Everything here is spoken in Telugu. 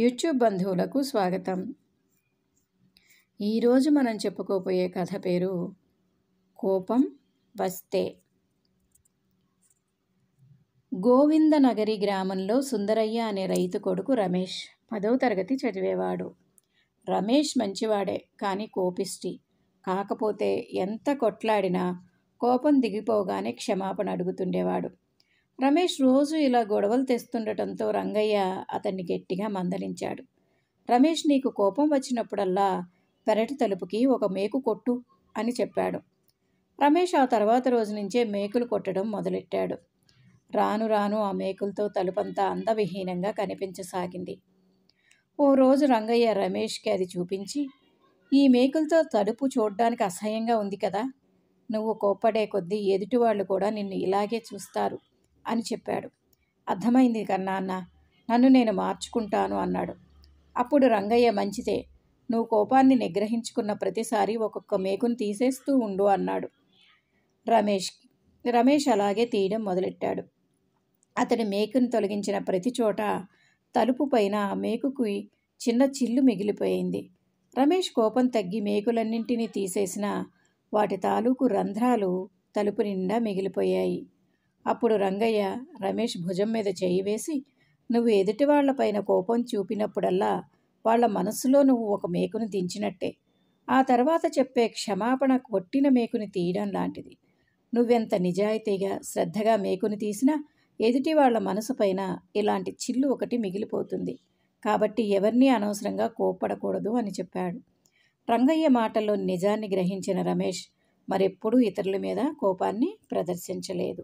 యూట్యూబ్ బంధువులకు స్వాగతం ఈరోజు మనం చెప్పుకోబోయే కథ పేరు కోపం వస్తే గోవిందనగరి గ్రామంలో సుందరయ్య అనే రైతు కొడుకు రమేష్ పదవ తరగతి చదివేవాడు రమేష్ మంచివాడే కానీ కోపిష్టి కాకపోతే ఎంత కొట్లాడినా కోపం దిగిపోగానే క్షమాపణ అడుగుతుండేవాడు రమేష్ రోజు ఇలా గొడవలు తెస్తుండటంతో రంగయ్య అతన్ని గట్టిగా మందలించాడు రమేష్ నీకు కోపం వచ్చినప్పుడల్లా పెరటి తలుపుకి ఒక మేకు కొట్టు అని చెప్పాడు రమేష్ ఆ తర్వాత రోజు నుంచే మేకులు కొట్టడం మొదలెట్టాడు రాను రాను ఆ మేకులతో తలుపంతా అందవిహీనంగా కనిపించసాగింది ఓ రోజు రంగయ్య రమేష్కి అది చూపించి ఈ మేకులతో తలుపు చూడడానికి అసహ్యంగా ఉంది కదా నువ్వు కోప్పడే కొద్దీ ఎదుటివాళ్ళు కూడా నిన్ను ఇలాగే చూస్తారు అని చెప్పాడు అర్థమైంది కన్నాన్న నన్ను నేను మార్చుకుంటాను అన్నాడు అప్పుడు రంగయ్య మంచిదే నువ్వు కోపాన్ని నిగ్రహించుకున్న ప్రతిసారి ఒక్కొక్క మేకును తీసేస్తూ ఉండు అన్నాడు రమేష్ రమేష్ అలాగే తీయడం మొదలెట్టాడు అతడి మేకును తొలగించిన ప్రతి చోట తలుపు పైన మేకుకు చిన్న చిల్లు మిగిలిపోయింది రమేష్ కోపం తగ్గి మేకులన్నింటినీ తీసేసిన వాటి తాలూకు రంధ్రాలు తలుపు నిండా మిగిలిపోయాయి అప్పుడు రంగయ్య రమేష్ భుజం మీద చేయి వేసి నువ్వు ఎదుటి వాళ్లపైన కోపం చూపినప్పుడల్లా వాళ్ల మనసులో నువ్వు ఒక మేకును దించినట్టే ఆ తర్వాత చెప్పే క్షమాపణ కొట్టిన మేకుని తీయడం లాంటిది నువ్వెంత నిజాయితీగా శ్రద్ధగా మేకుని తీసినా ఎదుటి వాళ్ల మనసుపైన ఇలాంటి చిల్లు ఒకటి మిగిలిపోతుంది కాబట్టి ఎవరినీ అనవసరంగా కోప్పడకూడదు అని చెప్పాడు రంగయ్య మాటల్లో నిజాన్ని గ్రహించిన రమేష్ మరెప్పుడూ ఇతరుల మీద కోపాన్ని ప్రదర్శించలేదు